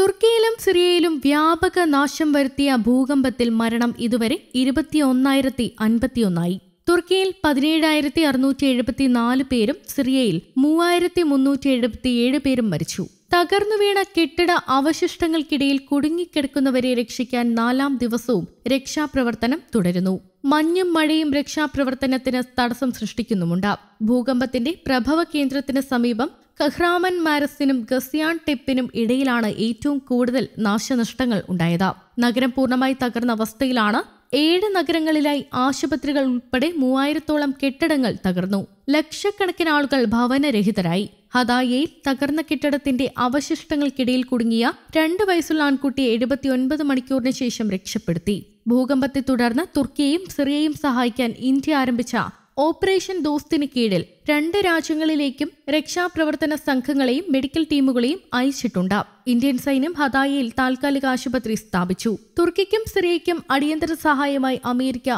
തുർക്കിയിലും സിറിയയിലും വ്യാപക നാശം വരുത്തിയ ഭൂകമ്പത്തിൽ മരണം ഇതുവരെ ഇരുപത്തിയൊന്നായിരത്തി അൻപത്തിയൊന്നായി തുർക്കിയിൽ പതിനേഴായിരത്തി അറുന്നൂറ്റി എഴുപത്തിനാല് പേരും സിറിയയിൽ മൂവായിരത്തി മുന്നൂറ്റി എഴുപത്തിയേഴ് പേരും മരിച്ചു തകർന്നു വീണ കെട്ടിട അവശിഷ്ടങ്ങൾക്കിടയിൽ കുടുങ്ങിക്കിടക്കുന്നവരെ രക്ഷിക്കാൻ നാലാം ദിവസവും രക്ഷാപ്രവർത്തനം തുടരുന്നു മഞ്ഞും മഴയും രക്ഷാപ്രവർത്തനത്തിന് തടസ്സം സൃഷ്ടിക്കുന്നുമുണ്ട് ഭൂകമ്പത്തിന്റെ പ്രഭവ കേന്ദ്രത്തിന് സമീപം കഹ്റാമൻ മാരസിനും ഗസിയാൻ ടെപ്പിനും ഇടയിലാണ് ഏറ്റവും കൂടുതൽ നാശനഷ്ടങ്ങൾ ഉണ്ടായത് നഗരം പൂർണ്ണമായി തകർന്ന അവസ്ഥയിലാണ് ഏഴ് നഗരങ്ങളിലായി ആശുപത്രികൾ ഉൾപ്പെടെ മൂവായിരത്തോളം കെട്ടിടങ്ങൾ തകർന്നു ലക്ഷക്കണക്കിന് ആളുകൾ ഭവനരഹിതരായി ഹതായയിൽ തകർന്ന കെട്ടിടത്തിന്റെ അവശിഷ്ടങ്ങൾക്കിടയിൽ കുടുങ്ങിയ രണ്ട് വയസ്സുള്ള ആൺകുട്ടിയെ എഴുപത്തിയൊൻപത് മണിക്കൂറിന് ശേഷം രക്ഷപ്പെടുത്തി ഭൂകമ്പത്തെ തുടർന്ന് തുർക്കിയെയും സിറിയയും സഹായിക്കാൻ ഇന്ത്യ ആരംഭിച്ച ഓപ്പറേഷൻ ദോസ്തിന് കീഴിൽ രണ്ട് രാജ്യങ്ങളിലേക്കും രക്ഷാപ്രവർത്തന സംഘങ്ങളെയും മെഡിക്കൽ ടീമുകളെയും അയച്ചിട്ടുണ്ട് ഇന്ത്യൻ സൈന്യം ഹദായയിൽ താൽക്കാലിക ആശുപത്രി സ്ഥാപിച്ചു തുർക്കിക്കും സിറിയയ്ക്കും അടിയന്തര സഹായമായി അമേരിക്ക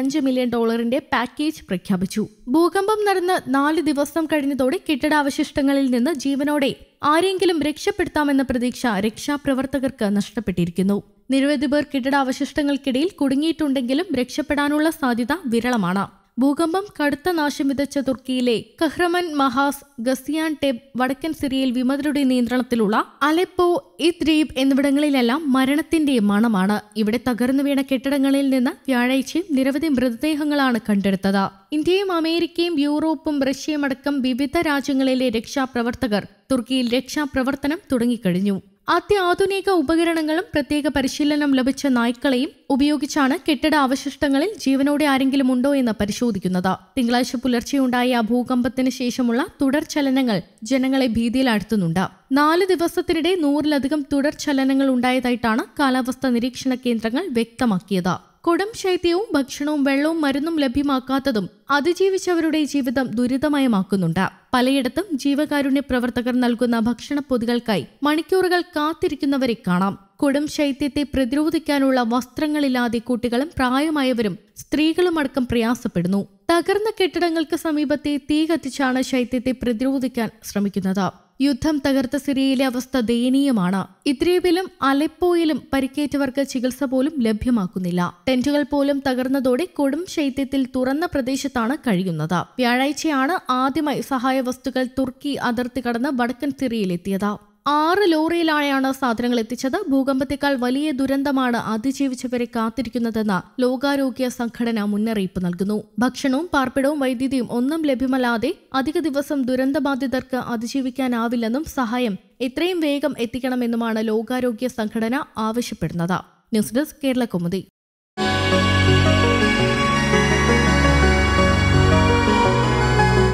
അഞ്ച് മില്യൺ ഡോളറിന്റെ പാക്കേജ് പ്രഖ്യാപിച്ചു ഭൂകമ്പം നടന്ന് നാല് ദിവസം കഴിഞ്ഞതോടെ കെട്ടിടാവശിഷ്ടങ്ങളിൽ നിന്ന് ജീവനോടെ ആരെങ്കിലും രക്ഷപ്പെടുത്താമെന്ന പ്രതീക്ഷ രക്ഷാപ്രവർത്തകർക്ക് നഷ്ടപ്പെട്ടിരിക്കുന്നു നിരവധി പേർ കെട്ടിടാവശിഷ്ടങ്ങൾക്കിടയിൽ കുടുങ്ങിയിട്ടുണ്ടെങ്കിലും രക്ഷപ്പെടാനുള്ള സാധ്യത വിരളമാണ് ഭൂകമ്പം കടുത്ത നാശം വിതച്ച തുർക്കിയിലെ കഹ്റമൻ മഹാസ് ഗസിയാൻ ടെബ് വടക്കൻ സിറിയയിൽ വിമതരുടെ നിയന്ത്രണത്തിലുള്ള അലെപ്പോ ഇദ്രീബ് എന്നിവിടങ്ങളിലെല്ലാം മരണത്തിന്റെ മണമാണ് ഇവിടെ തകർന്നു വീണ കെട്ടിടങ്ങളിൽ നിന്ന് വ്യാഴാഴ്ചയും നിരവധി മൃതദേഹങ്ങളാണ് കണ്ടെടുത്തത് ഇന്ത്യയും അമേരിക്കയും യൂറോപ്പും റഷ്യയും അടക്കം വിവിധ രാജ്യങ്ങളിലെ രക്ഷാപ്രവർത്തകർ തുർക്കിയിൽ രക്ഷാപ്രവർത്തനം തുടങ്ങിക്കഴിഞ്ഞു അത്യാധുനിക ഉപകരണങ്ങളും പ്രത്യേക പരിശീലനം ലഭിച്ച നായ്ക്കളെയും ഉപയോഗിച്ചാണ് കെട്ടിട അവശിഷ്ടങ്ങളിൽ ജീവനോടെ ആരെങ്കിലും ഉണ്ടോ എന്ന് പരിശോധിക്കുന്നത് തിങ്കളാഴ്ച പുലർച്ചെയുണ്ടായ ഭൂകമ്പത്തിന് ശേഷമുള്ള തുടർ ചലനങ്ങൾ ജനങ്ങളെ ഭീതിയിലാഴ്ത്തുന്നുണ്ട് നാല് ദിവസത്തിനിടെ നൂറിലധികം തുടർ ചലനങ്ങൾ ഉണ്ടായതായിട്ടാണ് കാലാവസ്ഥാ നിരീക്ഷണ കേന്ദ്രങ്ങൾ വ്യക്തമാക്കിയത് കൊടും ശൈത്യവും ഭക്ഷണവും വെള്ളവും മരുന്നും ലഭ്യമാക്കാത്തതും അതിജീവിച്ചവരുടെ ജീവിതം ദുരിതമയമാക്കുന്നുണ്ട് പലയിടത്തും ജീവകാരുണ്യ പ്രവർത്തകർ നൽകുന്ന ഭക്ഷണ പൊതികൾക്കായി മണിക്കൂറുകൾ കാത്തിരിക്കുന്നവരെ കാണാം കൊടും ശൈത്യത്തെ പ്രതിരോധിക്കാനുള്ള വസ്ത്രങ്ങളില്ലാതെ കുട്ടികളും പ്രായമായവരും സ്ത്രീകളും അടക്കം പ്രയാസപ്പെടുന്നു തകർന്ന കെട്ടിടങ്ങൾക്ക് സമീപത്തെ തീ കത്തിച്ചാണ് ശൈത്യത്തെ പ്രതിരോധിക്കാൻ ശ്രമിക്കുന്നത് യുദ്ധം തകർത്ത സിറിയയിലെ അവസ്ഥ ദയനീയമാണ് ഇദ്രീബിലും അലെപ്പോയിലും പരിക്കേറ്റവർക്ക് ചികിത്സ പോലും ലഭ്യമാക്കുന്നില്ല ടെന്റുകൾ പോലും തകർന്നതോടെ കൊടും ശൈത്യത്തിൽ തുറന്ന പ്രദേശത്താണ് കഴിയുന്നത് വ്യാഴാഴ്ചയാണ് ആദ്യമായി സഹായ വസ്തുക്കൾ തുർക്കി അതിർത്തി കടന്ന് വടക്കൻ സിറിയയിലെത്തിയത് ആറ് ലോറിയിലായാണ് സാധനങ്ങൾ എത്തിച്ചത് ഭൂകമ്പത്തെക്കാൾ വലിയ ദുരന്തമാണ് അതിജീവിച്ചവരെ കാത്തിരിക്കുന്നതെന്ന് ലോകാരോഗ്യ സംഘടന മുന്നറിയിപ്പ് നൽകുന്നു ഭക്ഷണവും പാർപ്പിടവും വൈദ്യുതിയും ഒന്നും ലഭ്യമല്ലാതെ അധിക ദിവസം ദുരന്തബാധിതർക്ക് അതിജീവിക്കാനാവില്ലെന്നും സഹായം എത്രയും വേഗം എത്തിക്കണമെന്നുമാണ് ലോകാരോഗ്യ സംഘടന ആവശ്യപ്പെടുന്നത് ന്യൂസ് ഡെസ്ക് കേരള കൗമുദി